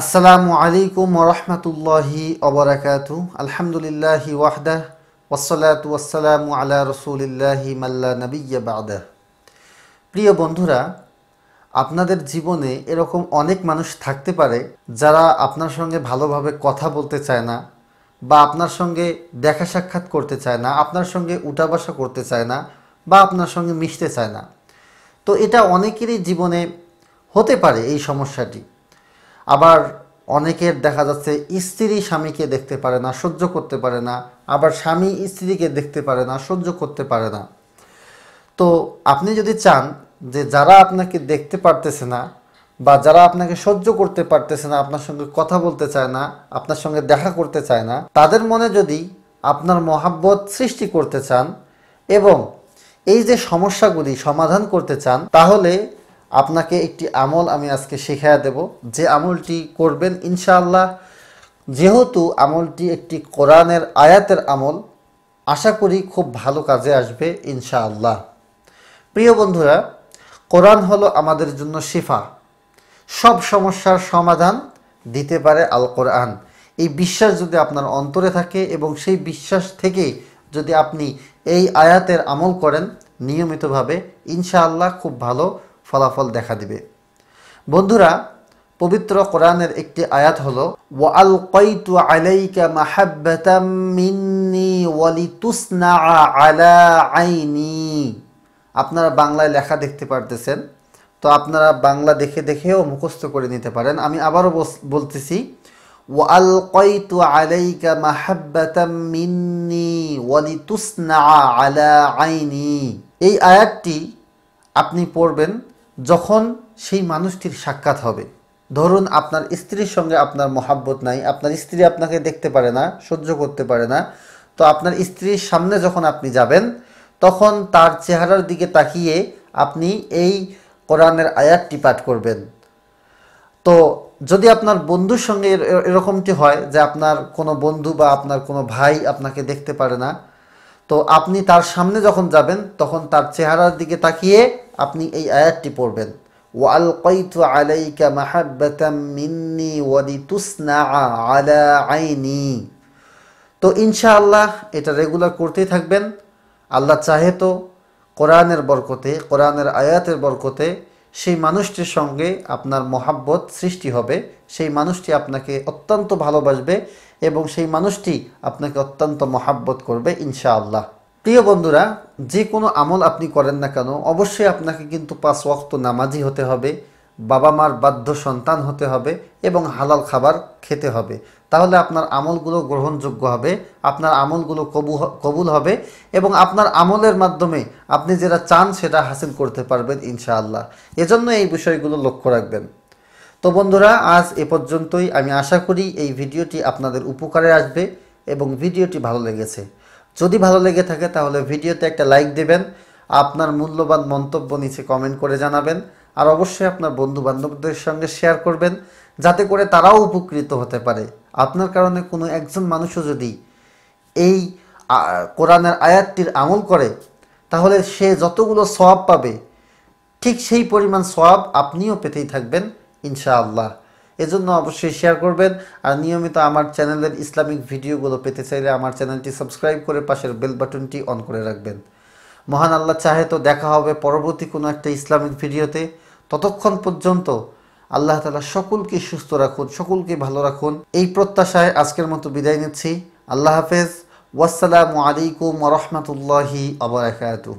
আসসালামু আলাইকুম রহমতুল্লাহি অবরাকাতু আলহামদুলিল্লাহি ওয়াহদা ওসলাত ওয়াসালামু আলা রসুলিল্লাহি মাল্লা নবিয়া বাদা প্রিয় বন্ধুরা আপনাদের জীবনে এরকম অনেক মানুষ থাকতে পারে যারা আপনার সঙ্গে ভালোভাবে কথা বলতে চায় না বা আপনার সঙ্গে দেখা সাক্ষাৎ করতে চায় না আপনার সঙ্গে উঠাবাসা করতে চায় না বা আপনার সঙ্গে মিশতে চায় না তো এটা অনেকেরই জীবনে হতে পারে এই সমস্যাটি আবার অনেকের দেখা যাচ্ছে স্ত্রী স্বামীকে দেখতে পারে না সহ্য করতে পারে না আবার স্বামী স্ত্রীকে দেখতে পারে না সহ্য করতে পারে না তো আপনি যদি চান যে যারা আপনাকে দেখতে পারতেছে না বা যারা আপনাকে সহ্য করতে পারতেছে না আপনার সঙ্গে কথা বলতে চায় না আপনার সঙ্গে দেখা করতে চায় না তাদের মনে যদি আপনার মহাব্বত সৃষ্টি করতে চান এবং এই যে সমস্যাগুলি সমাধান করতে চান তাহলে আপনাকে একটি আমল আমি আজকে শেখায়া দেব যে আমলটি করবেন ইনশাআল্লাহ যেহেতু আমলটি একটি কোরআনের আয়াতের আমল আশা করি খুব ভালো কাজে আসবে ইনশাআল্লাহ প্রিয় বন্ধুরা কোরআন হলো আমাদের জন্য শিফা সব সমস্যার সমাধান দিতে পারে আল কোরআন এই বিশ্বাস যদি আপনার অন্তরে থাকে এবং সেই বিশ্বাস থেকে যদি আপনি এই আয়াতের আমল করেন নিয়মিতভাবে ইনশাআল্লাহ খুব ভালো ফলাফল দেখা দিবে বন্ধুরা পবিত্র কোরআনের একটি আয়াত হল ওয়াল কৈতু আলাইকা মাহাব্বাতাম মিন্নি ওয়ালিতুসনা আলা আইনি আপনারা বাংলায় লেখা দেখতে পারতেছেন তো আপনারা বাংলা দেখে দেখেও মুখস্থ করে নিতে পারেন আমি আবারও বলতেছি ওয়াল কৈতু আলাইকা মাহাব্বাতাম মিন্নি ওয়ালিতুসনা আলা আইনি এই আয়াতটি আপনি পড়বেন যখন সেই মানুষটির সাক্ষাৎ হবে ধরুন আপনার স্ত্রীর সঙ্গে আপনার মহাব্বত নাই আপনার স্ত্রী আপনাকে দেখতে পারে না সহ্য করতে পারে না তো আপনার স্ত্রীর সামনে যখন আপনি যাবেন তখন তার চেহারার দিকে তাকিয়ে আপনি এই কোরআনের আয়াতটি পাঠ করবেন তো যদি আপনার বন্ধুর সঙ্গে এরকমটি হয় যে আপনার কোনো বন্ধু বা আপনার কোনো ভাই আপনাকে দেখতে পারে না তো আপনি তার সামনে যখন যাবেন তখন তার চেহারার দিকে তাকিয়ে আপনি এই আয়াতটি পড়বেন وألقيت عليك محبة তো ইনশাআল্লাহ এটা রেগুলার করতেই থাকবেন আল্লাহ চাহে তো কোরআনের বরকতে কোরআনের আয়াতের বরকতে সেই মানুষটির সঙ্গে আপনার মহাব্বত সৃষ্টি হবে সেই মানুষটি আপনাকে অত্যন্ত ভালোবাসবে এবং সেই মানুষটি আপনাকে অত্যন্ত মহাব্বত করবে ইনশাআল্লাহ প্রিয় বন্ধুরা যে কোনো আমল আপনি করেন না কেন অবশ্যই আপনাকে কিন্তু পাঁচ ওয়াক্ত নামাজি হতে হবে বাবা মার বাধ্য সন্তান হতে হবে এবং হালাল খাবার খেতে হবে তাহলে আপনার আমলগুলো গ্রহণযোগ্য হবে আপনার আমলগুলো কবু কবুল হবে এবং আপনার আমলের মাধ্যমে আপনি যেটা চান সেটা হাসিল করতে পারবেন ইনশাআল্লাহ এজন্য এই বিষয়গুলো লক্ষ্য রাখবেন তো বন্ধুরা আজ এ পর্যন্তই আমি আশা করি এই ভিডিওটি আপনাদের উপকারে আসবে এবং ভিডিওটি ভালো লেগেছে যদি ভালো লেগে থাকে তাহলে ভিডিওতে একটা লাইক দেবেন আপনার মূল্যবান মন্তব্য নিচে কমেন্ট করে জানাবেন আর অবশ্যই আপনার বন্ধু বান্ধবদের সঙ্গে শেয়ার করবেন যাতে করে তারাও উপকৃত হতে পারে আপনার কারণে কোনো একজন মানুষও যদি এই কোরআনের আয়াতটির আমল করে তাহলে সে যতগুলো সওয়াব পাবে ঠিক সেই পরিমাণ সওয়াব আপনিও পেতেই থাকবেন ইনশাআল্লাহ এজন্য অবশ্যই শেয়ার করবেন আর নিয়মিত আমার চ্যানেলের ইসলামিক ভিডিওগুলো পেতে চাইলে আমার চ্যানেলটি সাবস্ক্রাইব করে পাশের বেল বাটনটি অন করে রাখবেন মহান আল্লাহ চাহে তো দেখা হবে পরবর্তী কোনো একটা ইসলামিক ভিডিওতে ততক্ষণ পর্যন্ত আল্লাহ তালা সকলকে সুস্থ রাখুন সকলকে ভালো রাখুন এই প্রত্যাশায় আজকের মতো বিদায় নিচ্ছি আল্লাহ হাফেজ ওয়াসালামু আলাইকুম রহমতুল্লাহি আবরাকাতু